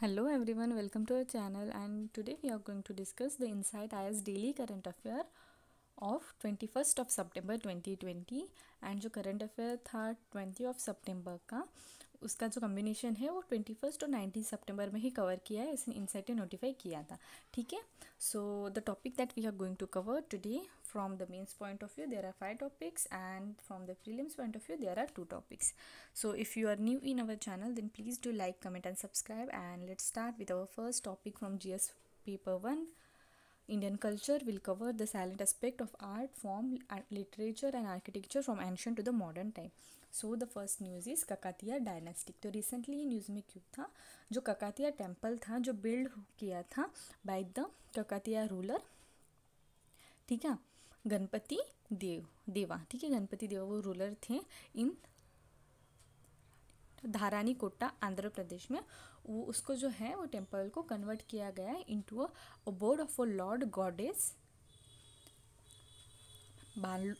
Hello everyone welcome to our channel and today we are going to discuss the insight I S daily current affair of twenty first of September twenty twenty and जो current affair था twenty of September का उसका जो combination है वो twenty first और nineteen September में ही कवर किया है इसने इनसाइट ने नोटिफाई किया था ठीक है so the topic that we are going to cover today from the mains point of view there are five topics and from the prelims point of view there are two topics so if you are new in our channel then please do like comment and subscribe and let start with our first topic from G S paper one Indian culture will cover the silent aspect of art, form, literature and architecture from ancient to the modern time. So the first news is Kakatiya dynastic तो recently news में क्यों था जो ककातिया temple था जो build किया था by the ककातिया ruler ठीक है गणपति देव देवा ठीक है गणपति देवा वो रूलर थे इन धारानी कोटा आंध्र प्रदेश में वो उसको जो है वो टेम्पल को कन्वर्ट किया गया है into a board of a lord goddess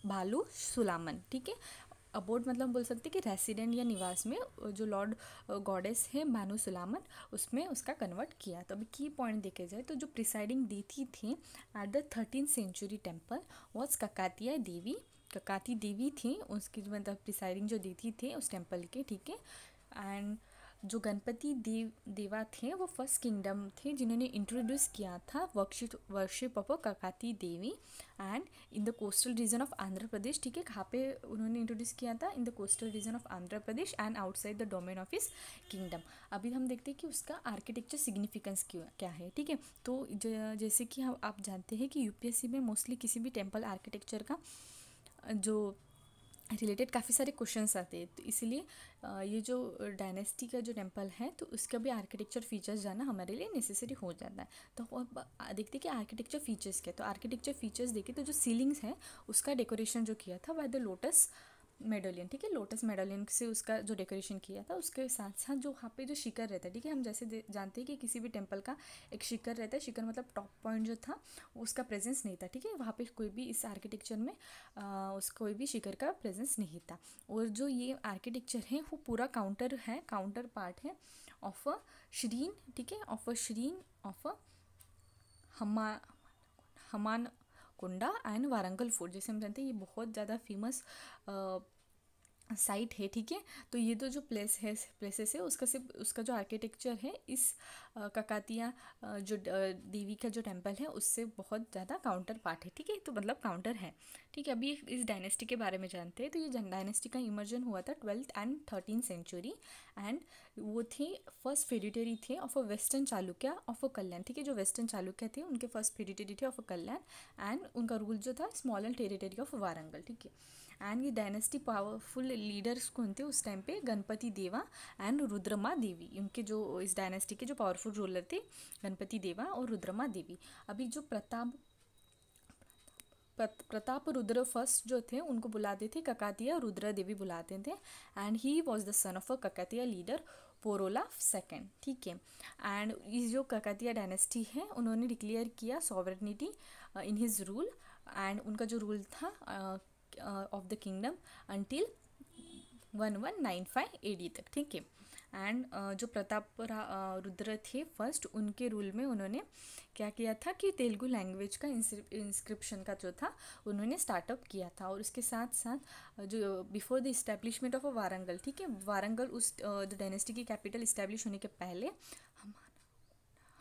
भालू सुलामन ठीक है अबोर्ड मतलब बोल सकते कि रेसिडेंट या निवास में जो लॉर्ड गॉडेस है भानु सुलामन उसमें उसका कन्वर्ट किया तो अभी की पॉइंट देखे जाए तो जो प्रिसाइडिंग देती थी at the thirteen century temple was Kakatiya Devi Kakati Devi थी उसकी मतलब प्रिसाइडिंग जो देती थी उस टेम्पल के ठीक है एंड जो गणपति देव देवा थे वो फर्स्ट किंगडम थे जिन्होंने इंट्रोड्यूस किया था worship worship of Kakati Devi and in the coastal region of Andhra Pradesh ठीक है कहाँ पे उन्होंने इंट्रोड्यूस किया था in the coastal region of Andhra Pradesh and outside the domain of इस किंगडम अभी हम देखते हैं कि उसका आर्किटेक्चर सिग्निफिकेंस क्या है ठीक है तो जैसे कि हम आप जानते हैं कि यूपीएससी में मोस्टली किसी भी टेम्पल आर्किटेक्चर का जो रिलेटेड काफ़ी सारे क्वेश्चंस आते हैं तो इसीलिए ये जो डायनेस्टी का जो टेम्पल है तो उसका भी आर्किटेक्चर फीचर्स जाना हमारे लिए नेसेसरी हो जाता है तो अब देखते कि आर्किटेक्चर फीचर्स क्या तो आर्किटेक्चर फीचर्स देखें तो जो सीलिंग्स हैं उसका डेकोरेशन जो किया था वाई द लोटस मेडोलियन ठीक है लोटस मेडोलियन से उसका जो डेकोरेशन किया था उसके साथ साथ जो वहाँ पे जो शिखर रहता है ठीक है हम जैसे जानते हैं कि किसी भी टेम्पल का एक शिखर रहता है शिखर मतलब टॉप पॉइंट जो था उसका प्रेजेंस नहीं था ठीक है वहाँ पे कोई भी इस आर्किटेक्चर में आ, उस कोई भी शिखर का प्रेजेंस नहीं था और जो ये आर्किटेक्चर है वो पूरा काउंटर है काउंटर पार्ट है ऑफ अ श्रीन ठीक है of a shrine of a हमा हमान कुंडा एंड वारंगल फोर्ट जैसे हम जानते हैं ये बहुत ज़्यादा फेमस साइट है ठीक है तो ये तो जो प्लेस है प्लेसेस है उसका सिर्फ उसका जो आर्किटेक्चर है इस ककातिया जो देवी का जो टेम्पल है उससे बहुत ज़्यादा काउंटर पार्ट है ठीक है तो मतलब काउंटर है ठीक है अभी इस डायनेस्टी के बारे में जानते हैं तो ये डायनेस्टी का इमर्जन हुआ था twelfth and thirteen century and वो थे फर्स्ट फेडिटेरी थे of a western Chalukya of a Kalyan ठीक है जो वेस्टर्न चालुक्या थे उनके फर्स्ट फेडिटेरी थे ऑफ अ कल्याण एंड उनका रूल जो था small and territory of Warangal ठीक है एंड ये डायनेस्टी पावरफुल लीडर्स कौन थे उस टाइम पे गणपति देवा एंड रुद्रमा देवी उनके जो इस डायनेस्टी के जो पावरफुल रूलर थे गणपति देवा और रुद्रमा देवी अभी जो प्रताप प्रताप रुद्र फर्स्ट जो थे उनको बुलाते थे ककातिया रुद्रा देवी बुलाते थे and he was the son of a Kakatiya leader Prola second ठीक है एंड इस जो ककातिया डायनेस्टी है उन्होंने डिक्लेयर किया sovereignty in his rule and उनका जो रूल था uh, Uh, of the kingdom until 1195 D तक ठीक है एंड uh, जो प्रताप uh, रुद्र थे फर्स्ट उनके रूल में उन्होंने क्या किया था कि तेलुगु लैंग्वेज का इंस्क्रिप्शन का जो था उन्होंने स्टार्टअप किया था और उसके साथ साथ जो before the establishment of a Warangal ठीक है वारंगल उस जो डायनेस्टी की कैपिटल इस्टेब्लिश होने के पहले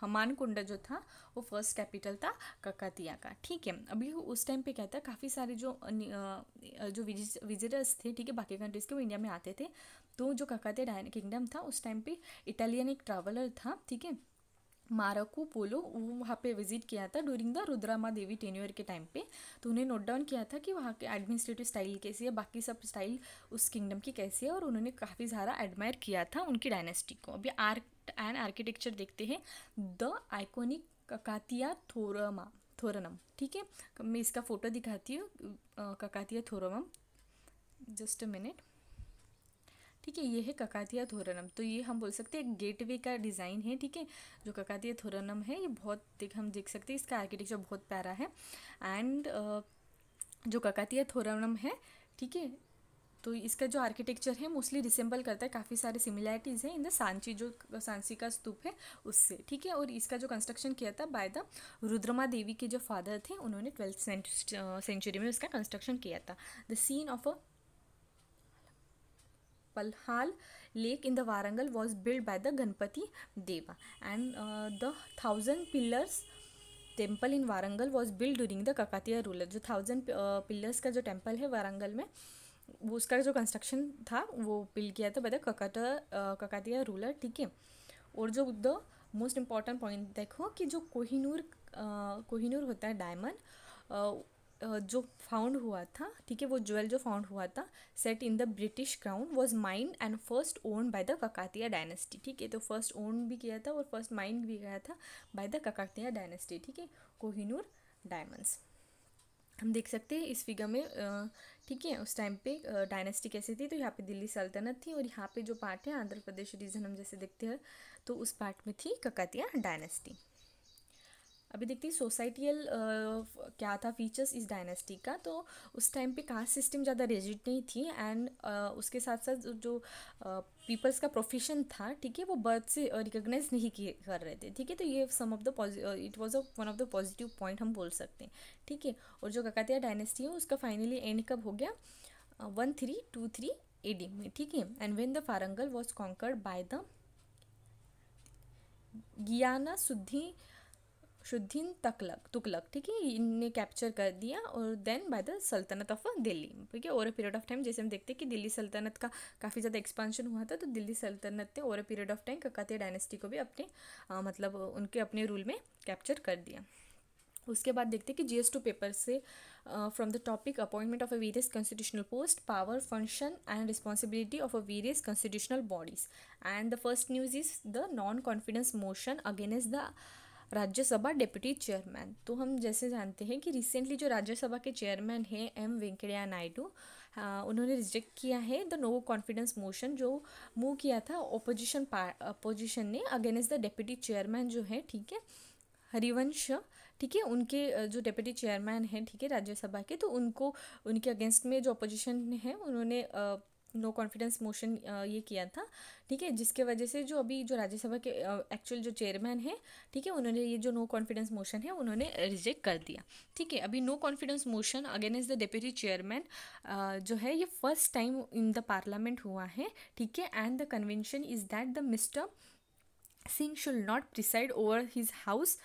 हमान कुंड जो था वो फर्स्ट कैपिटल था ककातिया का ठीक है अभी उस टाइम पे क्या था काफ़ी सारे जो जो विजिटर्स थे ठीक है बाकी कंट्रीज़ के वो इंडिया में आते थे तो जो ककातिया किंगडम था उस टाइम पे इटालियन एक ट्रैवलर था ठीक है मारकू पोलो वो वहाँ पे विजिट किया था during the Rudrama Devi tenure के टाइम पे तो उन्हें नोट डाउन किया था कि वहाँ के एडमिनिस्ट्रेटिव स्टाइल कैसी है बाकी सब स्टाइल उस किंगडम की कैसी है और उन्होंने काफ़ी सारा एडमायर किया था उनकी डायनेस्टी को अभी आर एंड आर्किटेक्चर देखते हैं द आइकोनिक ककातिया थोरमा थोरनम ठीक है मैं इसका फ़ोटो दिखाती हूँ ककातिया थोरमम जस्ट अ मिनट ठीक है ये है ककातिया थोरनम तो ये हम बोल सकते हैं गेटवे का डिज़ाइन है ठीक है जो ककातिया थोरनम है ये बहुत देख हम देख सकते हैं इसका आर्किटेक्चर बहुत प्यारा है एंड uh, जो ककातिया थोरनम है ठीक है तो इसका जो आर्किटेक्चर है मोस्टली रिसेंबल करता है काफ़ी सारे सिमिलैरिटीज़ हैं इन द सांची जो सांची का स्तूप है उससे ठीक है और इसका जो कंस्ट्रक्शन किया था बाय द रुद्रमा देवी के जो फादर थे उन्होंने ट्वेल्थ सेंचुरी में उसका कंस्ट्रक्शन किया था the scene of a Pakhal lake in the Warangal was build by the Ganapati Deva and the thousand pillars temple in Warangal was build during the Kakatiya ruler जो थाउजेंड पिलर्स का जो टेम्पल है वारंगल में वो उसका जो कंस्ट्रक्शन था वो बिल किया था बाय द ककाटा ककातिया रूलर ठीक है और जो द मोस्ट इम्पॉर्टेंट पॉइंट देखो कि जो कोहिनूर कोहिनूर होता है डायमंड जो फाउंड हुआ था ठीक है वो ज्वेल जो फाउंड हुआ था set in the British crown was mined and first own by the Kakatiya dynasty ठीक है तो फर्स्ट ओन भी किया था और फर्स्ट माइंड भी किया था बाय द ककातिया डायनेस्टी ठीक है कोहिनूर डायमंड्स हम देख सकते हैं इस फिगर में ठीक है उस टाइम पे डायनेस्टी कैसे थी तो यहाँ पे दिल्ली सल्तनत थी और यहाँ पे जो पार्ट है आंध्र प्रदेश रीजन हम जैसे देखते हैं तो उस पार्ट में थी ककतिया डायनेस्टी अभी देखते हैं सोसाइटियल क्या था फीचर्स इस डायनेस्टी का तो उस टाइम पे कास्ट सिस्टम ज़्यादा रेजिड नहीं थी एंड उसके साथ साथ जो पीपल्स का प्रोफेशन था ठीक है वो बर्थ से रिकोगनाइज नहीं किए कर रहे थे ठीक है तो ये some of the it was a one of the positive point हम बोल सकते हैं ठीक है और जो ककातिया डायनेस्टी है उसका फाइनली एंड कब हो गया one three two three A D में ठीक है and when the Warangal was conquered by the गियाना सुद्धि शुद्धीन तकलक तुकलक ठीक है इनने कैप्चर कर दिया और देन बाय द सल्तनत ऑफ दिल्ली ठीक है ओवर पीरियड ऑफ टाइम जैसे हम देखते हैं कि दिल्ली सल्तनत का काफ़ी ज़्यादा एक्सपांशन हुआ था तो दिल्ली सल्तनत ने over period of time Kakatiya dynasty को भी अपने आ, मतलब उनके अपने रूल में कैप्चर कर दिया उसके बाद देखते हैं कि जी एस टू पेपर से from the topic appointment of a various constitutional post power function and responsibility of a various constitutional bodies and the first news is the non confidence motion against the Rajya Sabha deputy chairman तो हम जैसे जानते हैं कि recently जो राज्यसभा के chairman हैं M Venkaiah Naidu उन्होंने रिजेक्ट किया है द नो कॉन्फिडेंस मोशन जो मूव किया था ओपोजिशन अपोजिशन ने अगेंस्ट द डिप्टी चेयरमैन जो है ठीक है हरिवंश ठीक है उनके जो डिप्टी चेयरमैन हैं ठीक है राज्यसभा के तो उनको उनके अगेंस्ट में जो अपोजिशन है उन्होंने नो कॉन्फिडेंस मोशन ये किया था ठीक है जिसके वजह से जो अभी जो राज्यसभा के एक्चुअल जो चेयरमैन है ठीक है उन्होंने ये जो नो कॉन्फिडेंस मोशन है उन्होंने रिजेक्ट कर दिया ठीक है अभी no confidence motion against the deputy chairman जो है ये first time in the parliament हुआ है ठीक है and the convention is that the mister Singh shall not preside over his house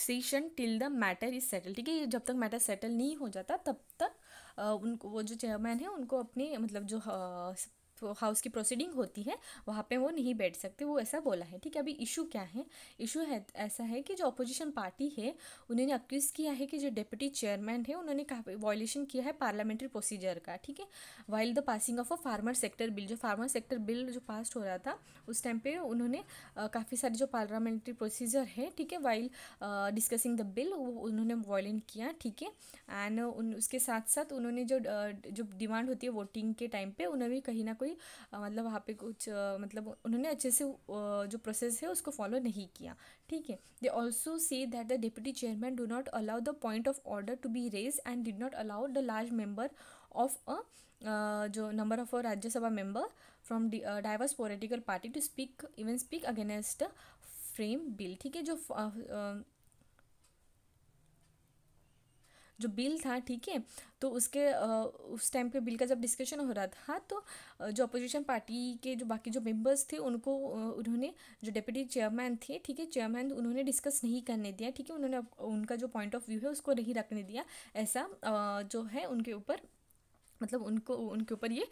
session till the matter is settle ठीक है जब तक मैटर सेटल नहीं हो जाता तब तक उनको वो जो चेयरमैन है उनको अपनी मतलब जो हाउस तो की प्रोसीडिंग होती है वहाँ पे वो नहीं बैठ सकते वो ऐसा बोला है ठीक है अभी इशू क्या है इशू है ऐसा है कि जो अपोजिशन पार्टी है उन्होंने अक्यूज़ किया है कि जो डिप्टी चेयरमैन है उन्होंने कहा वॉयलेशन किया है पार्लियामेंट्री प्रोसीजर का ठीक है while the passing of a farmer sector bill जो फार्मर सेक्टर बिल जो पास हो रहा था उस टाइम पर उन्होंने काफ़ी सारे जो पार्लियामेंट्री प्रोसीजर है ठीक है वाइल डिस्कसिंग द बिल वो उन्होंने वॉयलिन किया ठीक है एंड उसके साथ साथ उन्होंने जो जो डिमांड होती है वोटिंग के टाइम पर उन्होंने कहीं ना कहीं कोई मतलब वहाँ पे कुछ मतलब उन्होंने अच्छे से जो प्रोसेस है उसको फॉलो नहीं किया ठीक है they also say that the deputy chairman do not allow the point of order to be raise and did not allow the large member of a जो number of a Rajya Sabha member from diverse political party to speak even speak against farm bill ठीक है जो जो bill था ठीक है तो उसके उस टाइम पे बिल का जब डिस्कशन हो रहा था तो जो अपोजिशन पार्टी के जो बाकी जो मेंबर्स थे उनको उन्होंने जो डिप्टी चेयरमैन थे ठीक है चेयरमैन उन्होंने डिस्कस नहीं करने दिया ठीक है उन्होंने उनका जो पॉइंट ऑफ व्यू है उसको नहीं रखने दिया ऐसा जो है उनके ऊपर मतलब उनको उनके ऊपर ये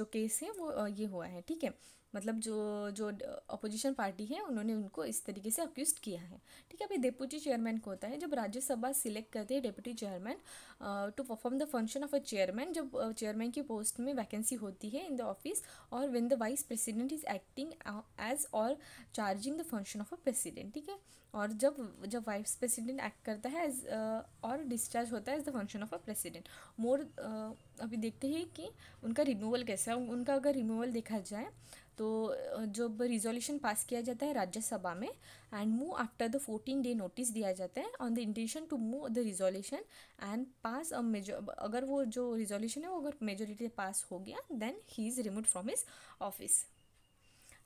जो केस है वो ये हुआ है ठीक है मतलब जो जो अपोजिशन पार्टी है उन्होंने उनको इस तरीके से अक्यूज किया है ठीक है अभी डेप्यूटी चेयरमैन को होता है जब राज्यसभा सिलेक्ट करते हैं deputy chairman to perform the function of a chairman जब चेयरमैन की पोस्ट में वैकेंसी होती है इन द ऑफिस और when the vice president is acting as or charging the function of a president ठीक है और जब जब वाइस प्रेसिडेंट एक्ट करता है एज और डिस्चार्ज होता है as the function of a president more अभी देखते हैं कि उनका रिमूवल कैसा है उनका अगर रिमूवल देखा जाए तो जब रिजोल्यूशन पास किया जाता है राज्यसभा में and move after the fourteen day notice दिया जाता है on the intention to move the resolution and pass a मेजो अगर वो जो रिजोल्यूशन है वो अगर मेजोरिटी पास हो गया then he is remove from his office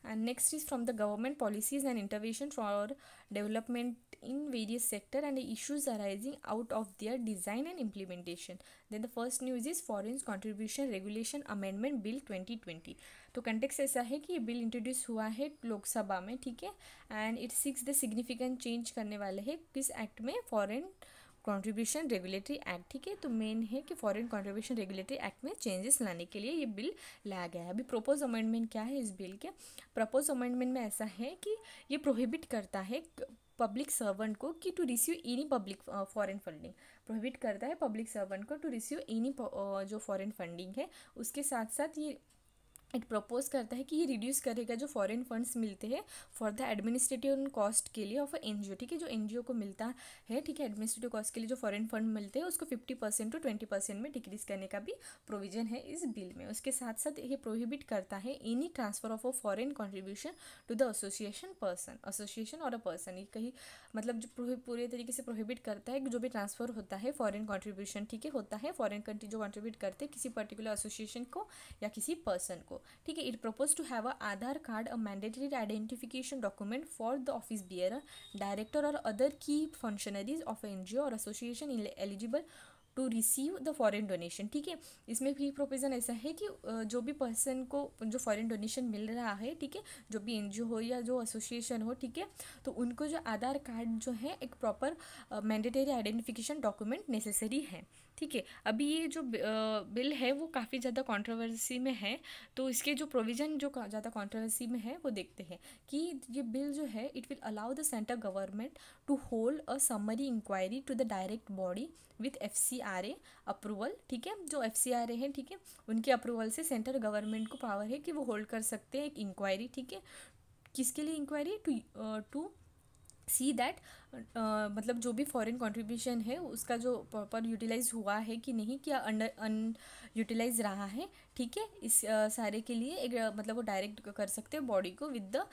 and next is from the government policies and intervention for development in various sector and issues arising out of their design and implementation then the first news is foreign contribution regulation amendment bill twenty twenty तो context ऐसा है कि ये bill introduce हुआ है लोकसभा में ठीक है and it six the significant change करने वाले है किस एक्ट में फ़ॉरन कॉन्ट्रीब्यूशन रेगुलेटरी एक्ट ठीक है तो मेन है कि फॉरेन कॉन्ट्रीब्यूशन रेगुलेटरी एक्ट में चेंजेस लाने के लिए ये बिल लाया गया है अभी प्रपोज अमेंडमेंट क्या है इस बिल के प्रपोज अमेंडमेंट में ऐसा है कि ये प्रोहिबिट करता है पब्लिक सर्वेंट को कि to receive any public foreign funding prohibit करता है पब्लिक सर्वेंट को टू रिसीव एनी जो फॉरेन फंडिंग है उसके साथ साथ ये इट प्रपोज करता है कि ये रिड्यूस करेगा जो फॉरेन फंड्स मिलते हैं फॉर द एडमिनिस्ट्रेटिव कॉस्ट के लिए ऑफ फॉर एन ठीक है जो एन को मिलता है ठीक है एडमिनिस्ट्रेटिव कॉस्ट के लिए जो फॉरेन फंड मिलते हैं उसको fifty percent to twenty percent में डिक्रीज करने का भी प्रोविजन है इस बिल में उसके साथ साथ ये प्रोहिबिट करता है any transfer of a foreign contribution to the association person association और अ पर्सन ये कहीं मतलब जो पूरे तरीके से प्रोहिबिट करता है जो भी ट्रांसफर होता है फॉरन कॉन्ट्रीब्यूशन ठीक है होता है फॉरन कंट्री जो कॉन्ट्रीब्यूट करते हैं किसी पर्टिकुलर एसोसिएशन को या किसी पर्सन को ठीक है it propose to have a Aadhaar card a mandatory identification document for the office bearer director और other key functionaries of a N G association eligible to receive the foreign donation ठीक है इसमें भी प्रोविज़न ऐसा है कि जो भी पर्सन को जो फॉरन डोनेशन मिल रहा है ठीक है जो भी एन हो या जो एसोसिएशन हो ठीक है तो उनको जो आधार कार्ड जो है एक proper mandatory identification document necessary है ठीक है अभी ये जो बिल है वो काफ़ी ज़्यादा कंट्रोवर्सी में है तो इसके जो प्रोविज़न जो ज़्यादा कंट्रोवर्सी में है वो देखते हैं कि ये बिल जो है it will allow the central government to hold a summary inquiry to the direct body with F C R A approval ठीक है जो एफ सी आर ए हैं ठीक है उनके अप्रूवल से सेंट्रल गवर्नमेंट को पावर है कि वो होल्ड कर सकते हैं एक इंक्वायरी ठीक है किसके लिए inquiry to to see that मतलब जो भी फॉरेन कंट्रीब्यूशन है उसका जो प्रॉपर यूटिलाइज हुआ है कि नहीं क्या अंडर यूटिलाइज रहा है ठीक है इस uh, सारे के लिए एक मतलब वो डायरेक्ट कर सकते हैं बॉडी को with the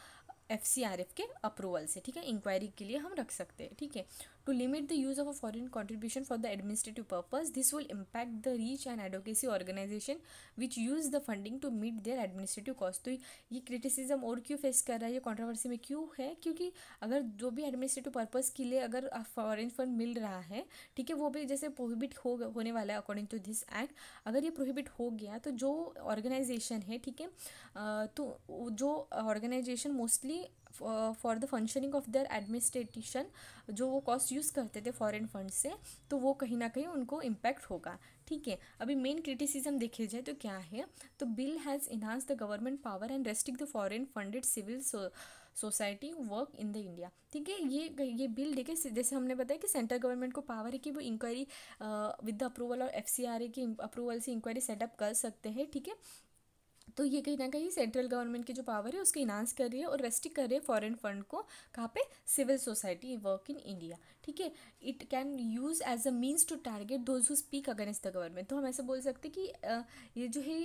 F C R F के अप्रूवल से ठीक है इंक्वायरी के लिए हम रख सकते हैं ठीक है to limit the use of a foreign contribution for the administrative purpose this will impact the reach and advocacy organization which use the funding to meet their administrative cost तो ये criticism और क्यों face कर रहा है ये controversy में क्यों है क्योंकि अगर जो भी administrative purpose के लिए अगर foreign fund मिल रहा है ठीक है वो भी जैसे prohibit हो होने वाला है according to this act अगर ये prohibit हो गया तो जो organization है ठीक है तो जो organization mostly for the functioning of their administration जो वो कॉस्ट यूज़ करते थे फॉरेन फंड से तो वो कहीं ना कहीं उनको इम्पैक्ट होगा ठीक है अभी मेन क्रिटिसिज्म देखे जाए तो क्या है तो bill has enhance the government power and restrict the foreign funded civil society work in the India ठीक है ये ये बिल देखे जैसे हमने बताया कि सेंट्रल गवर्नमेंट को पावर है कि वो इंक्वायरी विद द अप्रूवल और एफ सी आर ए की अप्रूवल से इंक्वायरी सेटअप कर सकते हैं ठीक है तो ये कहीं ना कहीं सेंट्रल गवर्नमेंट की जो पावर है उसको इन्हांस कर रही है और रेस्टिक कर रही है फॉरेन फंड को कहाँ पे civil society work in India ठीक है it can use as a means to target those who speak against the government तो हम ऐसे बोल सकते कि ये जो है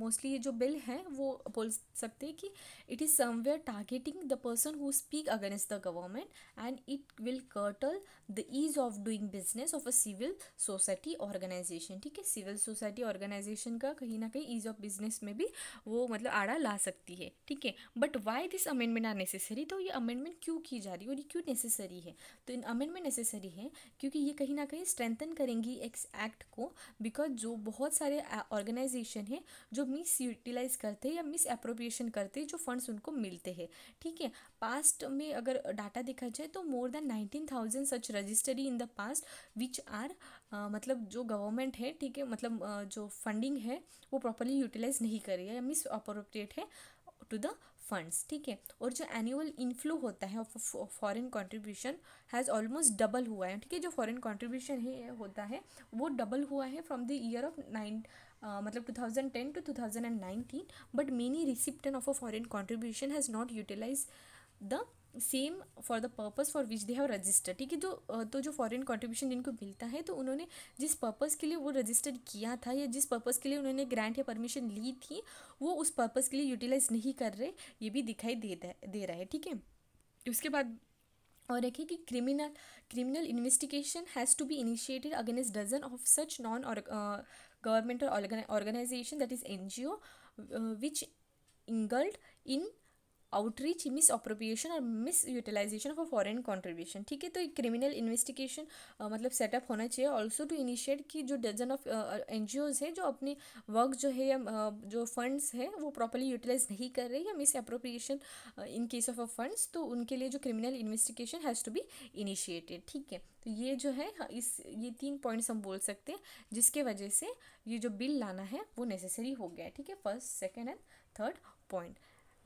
मोस्टली ये जो बिल है वो बोल सकते हैं कि it is somewhere targeting the person who speak against the government and it will curtail the ease of doing business of a civil society organization ठीक है सिविल सोसाइटी ऑर्गेनाइजेशन का कहीं ना कहीं ईज ऑफ बिजनेस में भी भी वो मतलब आड़ा ला सकती है ठीक है but why this amendment are necessary तो ये अमेंडमेंट क्यों की जा रही है और ये क्यों नेसेसरी है तो इन अमेंडमेंट नेसेसरी है क्योंकि ये कहीं ना कहीं स्ट्रेंथन करेंगी एक्स एक्ट को बिकॉज जो बहुत सारे ऑर्गेनाइजेशन हैं जो मिस यूटिलाइज करते हैं या मिस अप्रोप्रिएशन करते हैं जो फंड्स उनको मिलते हैं ठीक है पास्ट में अगर डाटा देखा जाए तो more than nineteen thousand such registry in the past which are मतलब जो गवर्नमेंट है ठीक है मतलब uh, जो फंडिंग है वो प्रॉपरली यूटिलाइज नहीं कर करेगा या मिस अप्रोप्रिएट है टू द फंड्स ठीक है और जो एनुअल इनफ्लो होता है foreign contribution has almost double हुआ है ठीक है जो फॉरेन कंट्रीब्यूशन है होता है वो डबल हुआ है from the year of nine मतलब 2010 to 2019 but many recipient of a foreign contribution has not utilise the same for the purpose for which they have register ठीक है जो तो जो फॉरन कॉन्ट्रीब्यूशन जिनको मिलता है तो उन्होंने जिस पर्पज़ के लिए वो रजिस्टर्ड किया था या जिस पर्पज़ के लिए उन्होंने ग्रांट या परमिशन ली थी वो उस पर्पज़ के लिए यूटिलाइज नहीं कर रहे ये भी दिखाई दे दे रहा है ठीक है उसके बाद और एक है कि criminal criminal investigation has to be initiated against dozen of such non और organization that is N G O which engaged in outreach misappropriation और misutilisation a foreign contribution ठीक है तो एक क्रिमिनल इन्वेस्टिगेशन मतलब setup होना चाहिए also to initiate कि जो डजन ऑफ एन जी ओज है जो अपनी वर्क जो है या जो फंड्स है वो प्रॉपरली यूटिलाइज नहीं कर रहे या misappropriation in case of a funds तो उनके लिए जो criminal investigation has to be initiated ठीक है तो ये जो है हाँ, इस ये तीन पॉइंट्स हम बोल सकते हैं जिसके वजह से ये जो बिल लाना है वो नेसेसरी हो गया है ठीक है first second and third point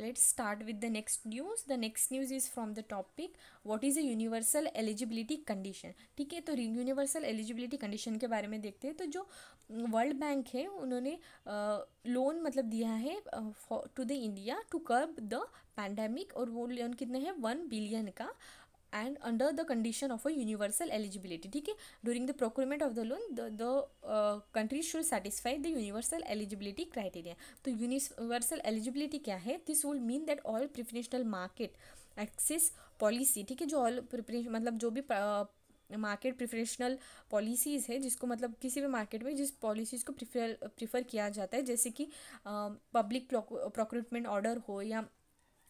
let's start with the next news the next news is from the topic what is a universal eligibility condition ठीक है तो universal eligibility condition के बारे में देखते हैं तो जो world bank है उन्होंने loan मतलब दिया है to the India to curb the pandemic और वो loan कितने हैं वन billion का and under the condition of a universal eligibility ठीक है during the procurement of the loan the the uh, country should satisfy the universal eligibility criteria तो universal eligibility kya hai this will mean that all preferential market access policy ठीक है जो all preferential matlab jo bhi uh, market preferential policies है जिसको मतलब किसी भी market में जिस पॉलिसीज़ को प्रिफर प्रिफर किया जाता है जैसे कि पब्लिक प्रोक्रूटमेंट ऑर्डर हो या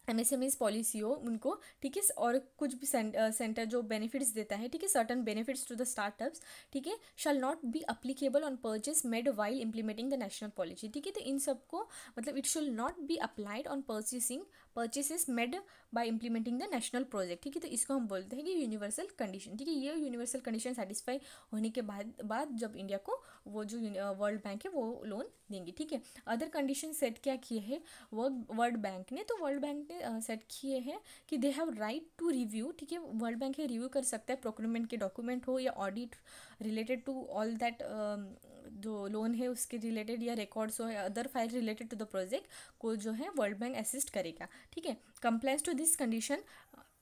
M S M S policy हो उनको ठीक है और कुछ भी सेंटर जो बेनिफिट्स देता है ठीक है certain benefits to the startups ठीक है shall not be applicable on purchase made while implementing the national policy ठीक है तो इन सबको मतलब it shall not be applied on purchasing is made by implementing the national project ठीक है तो इसको हम बोलते हैं कि यूनिवर्सल कंडीशन ठीक है ये यूनिवर्सल कंडीशन सेटिस्फाई होने के बाद बाद जब इंडिया को वो जो वर्ल्ड बैंक है वो लोन देंगे ठीक है अदर कंडीशन सेट क्या किए हैं वर्ल्ड बैंक ने तो वर्ल्ड बैंक ने सेट किए हैं कि they have right to review ठीक है वर्ल्ड बैंक है रिव्यू कर सकता है प्रोक्रोमेंट के डॉक्यूमेंट हो या audit related to all that जो लोन है उसके रिलेटेड या रिकॉर्ड्स हो या other file related to the project को जो है वर्ल्ड बैंक असिस्ट करेगा ठीक है compliance to this condition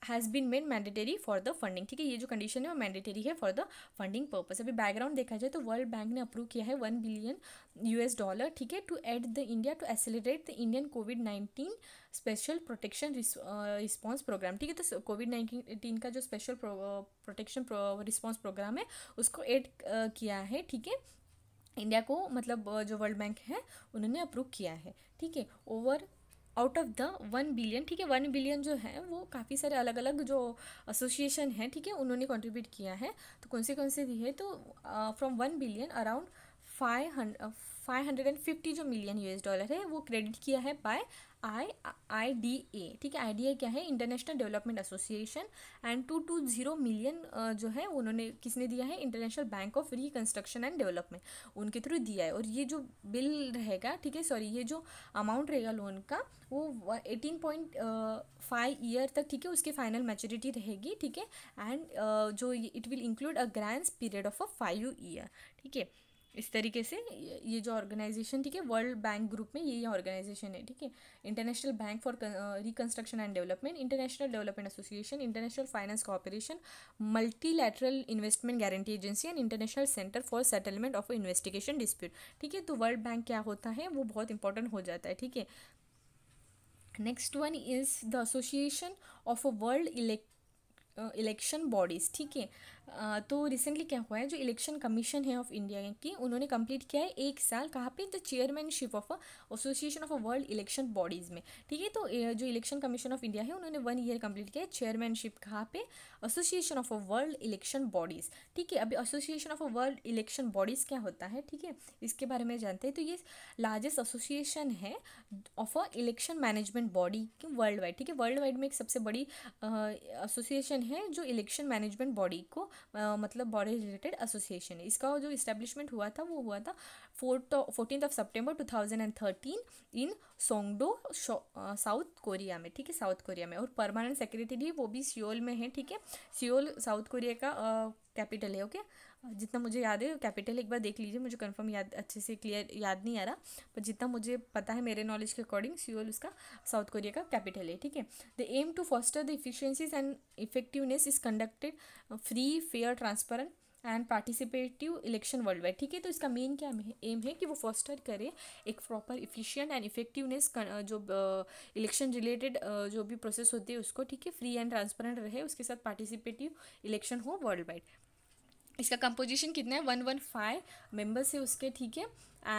has been made mandatory for the funding ठीक है ये जो कंडीशन है वो मैंडेटरी है फॉर द फंडिंग पर्पज अभी बैकग्राउंड देखा जाए तो वर्ल्ड बैंक ने अप्रूव किया है वन बिलियन यूएस डॉलर ठीक है to aid the India to accelerate the Indian COVID nineteen special protection response programme ठीक है तो कोविड नाइन्टीन का जो स्पेशल प्रोटेक्शन रिस्पॉन्स प्रोग्राम है उसको एड uh, किया है ठीक है इंडिया को मतलब जो वर्ल्ड बैंक है उन्होंने अप्रूव किया है ठीक है over out of the one billion ठीक है वन बिलियन जो है वो काफ़ी सारे अलग अलग जो एसोसिएशन है ठीक है उन्होंने कंट्रीब्यूट किया है तो कौन से कौन से दी है तो from one billion around five five hundred and fifty जो मिलियन यूएस डॉलर है वो क्रेडिट किया है bye I I D A ठीक है आई डी ए क्या है International Development Association and two two zero million जो है उन्होंने किसने दिया है International Bank of Reconstruction and Development उनके थ्रू दिया है और ये जो बिल रहेगा ठीक है सॉरी ये जो अमाउंट रहेगा लोन का वो एटीन पॉइंट फाइव ईयर तक ठीक है उसकी फाइनल मेचोरिटी रहेगी ठीक है एंड uh, जो it will include a grand period of a five year ठीक है इस तरीके से ये जो ऑर्गेनाइजेशन ठीक है वर्ल्ड बैंक ग्रुप में ये ऑर्गेनाइजेशन है ठीक है International Bank for Reconstruction and Development International Development Association International Finance Corporation Multilateral Investment Guarantee Agency and International Centre for Settlement of Investigation Dispute ठीक है तो वर्ल्ड बैंक क्या होता है वो बहुत इंपॉर्टेंट हो जाता है ठीक है next one is the association of a world elect election bodies ठीक है तो रिसेंटली क्या हुआ है जो इलेक्शन कमीशन है ऑफ इंडिया की उन्होंने कंप्लीट किया है एक साल कहाँ पे the chairmanship of association of world election bodies में ठीक है तो जो इलेक्शन कमीशन ऑफ इंडिया है उन्होंने वन ईयर कंप्लीट किया है चेयरमैनशिप कहाँ पे association of world election bodies ठीक है अभी association of world election bodies क्या होता है ठीक है इसके बारे में जानते हैं तो ये लार्जेस्ट एसोसिएशन है of a election management body की वर्ल्ड वाइड ठीक है वर्ल्ड वाइड में एक सबसे बड़ी एसोसिएशन है जो इलेक्शन मैनेजमेंट बॉडी को मतलब बॉडी रिलेटेड एसोसिएशन है इसका जो इस्टेब्लिशमेंट हुआ था वो हुआ था fourth fourteen of September two thousand and thirteen in Songdo South Korea में ठीक है साउथ कोरिया में और परमानेंट सेक्रेटरी वो भी सियोल में है ठीक है सियोल साउथ कोरिया का कैपिटल है ओके जितना मुझे याद है कैपिटल एक बार देख लीजिए मुझे कंफर्म याद अच्छे से क्लियर याद नहीं आ रहा पर जितना मुझे पता है मेरे नॉलेज के अकॉर्डिंग सियोल उसका साउथ कोरिया का कैपिटल है ठीक है the aim to foster the efficiencies and effectiveness is conducted free fair transparent and participative election world wide ठीक है तो इसका मेन क्या एम है कि वो फॉस्टर करे एक प्रॉपर इफिशियंट एंड इफेक्टिवनेस जो इलेक्शन रिलेटेड जो भी प्रोसेस होती है उसको ठीक है फ्री एंड ट्रांसपेरेंट रहे उसके साथ पार्टिसिपेटिव इलेक्शन हो वर्ल्ड वाइड इसका कंपोजिशन कितना है वन वन फाइव मेम्बर्स है उसके ठीक है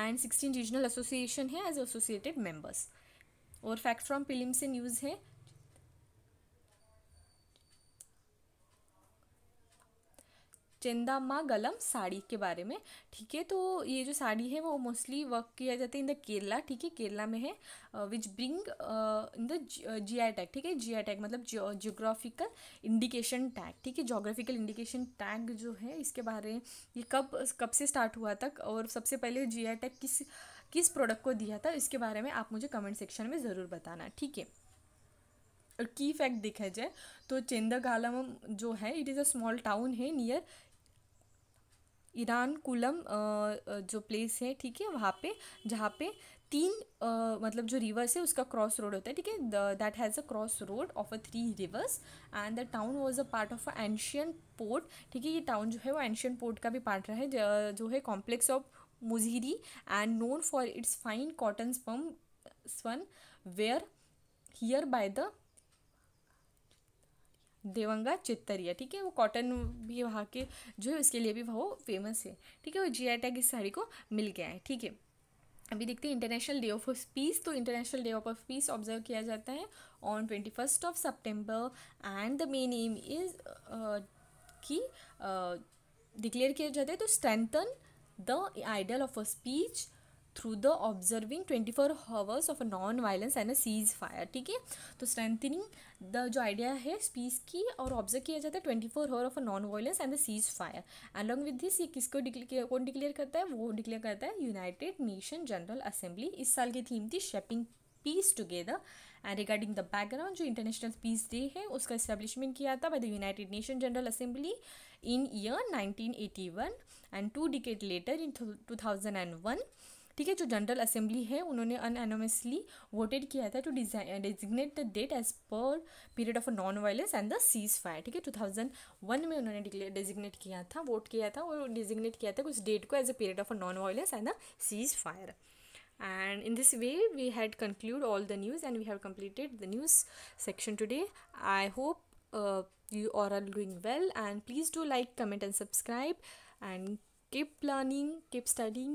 एंड सिक्सटीन रीजनल एसोसिएशन है एज एसोसिएटेड मेम्बर्स और फैक्ट फ्रॉम फिल्म से न्यूज़ है चंदा माँ गलम साड़ी के बारे में ठीक है तो ये जो साड़ी है वो मोस्टली वर्क किया जाता है इन द केरला ठीक है केरला में है which bring in the G I tag ठीक है जी आई टैग मतलब जियोग्राफिकल इंडिकेशन टैग ठीक है जोग्राफिकल इंडिकेशन टैग जो है इसके बारे में ये कब कब से स्टार्ट हुआ तक और सबसे पहले जी आई टैग किस किस प्रोडक्ट को दिया था इसके बारे में आप मुझे कमेंट सेक्शन में ज़रूर बताना ठीक है और की फैक्ट देखा जाए तो चेंदागालम जो है it is a small town है नियर कुलम जो प्लेस है ठीक है वहाँ पे जहाँ पे तीन आ, मतलब जो रिवर्स है उसका क्रॉस रोड होता है ठीक है that has a cross road of a three rivers and the town was a part of a ancient port ठीक है ये टाउन जो है वो एंशियन पोर्ट का भी पार्ट रहा है जो है complex of Muziris and known for its fine cotton spun woven ware here by the Devanga Chettiar ठीक है वो कॉटन भी वहाँ के जो है उसके लिए भी वो फेमस है ठीक है वो जी आई टैग इस साड़ी को मिल गया है ठीक है अभी देखते हैं इंटरनेशनल डे ऑफ पीस तो international day of peace observe किया जाता है on twenty first of September and the main aim is कि डिक्लेयर uh, किया जाता है तो strengthen the ideal of a speech through the observing twenty four hours of a non violence and a cease fire ठीक है तो strengthening the जो idea है स्पीस की और ऑब्जर्व किया जाता है twenty four hour of a non violence and the cease fire and long with this ये किसको डिक्लेयर कौन डिक्लेयर करता है वो डिक्लेयर करता है यूनाइटेड नेशन जनरल असेंबली इस साल की थीम थी shaping peace together and regarding the background जो इंटरनेशनल पीस डे है उसका इस्टेब्लिशमेंट किया था by the United Nation General Assembly in year nineteen eighty one and two decade later in two thousand and one ठीक है जो general assembly है उन्होंने अनएनोमसली वोटेड किया था to designate the date as per period of non violence and the cease fire ठीक है two thousand one में उन्होंने डिजिग्नेट किया था वोट किया था और डिजिग्नेट किया था उस डेट को as a period of non violence and the cease fire and in this way we had conclude all the news and we have completed the news section today i hope uh, you all are doing well and please do like comment and subscribe and keep learning keep studying